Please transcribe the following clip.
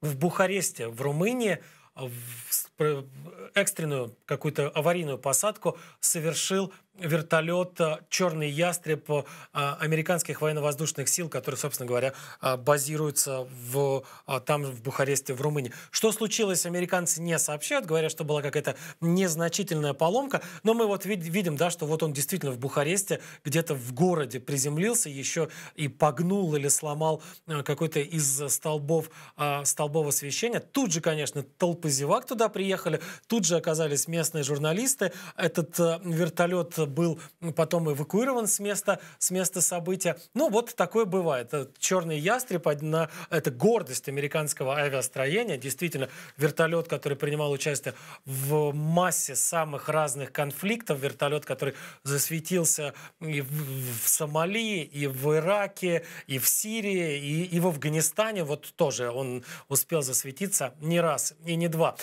в Бухаресте, в Румынии, экстренную какую-то аварийную посадку совершил вертолет э, «Черный ястреб» э, американских военно-воздушных сил, которые, собственно говоря, э, базируются в, там, в Бухаресте, в Румынии. Что случилось, американцы не сообщают, говорят, что была какая-то незначительная поломка, но мы вот видим, да, что вот он действительно в Бухаресте, где-то в городе приземлился, еще и погнул или сломал какой-то из столбов, столбов освещения. Тут же, конечно, толпы зевак туда приехали, тут же оказались местные журналисты. Этот э, вертолет был потом эвакуирован с места, с места события. Ну, вот такое бывает. Э, черный ястреб, одна, это гордость американского авиастроения. Действительно, вертолет, который принимал участие в массе самых разных конфликтов, вертолет, который засветился и в, в Сомали, и в Ираке, и в Сирии, и, и в Афганистане, вот тоже он успел засветиться не раз и не два.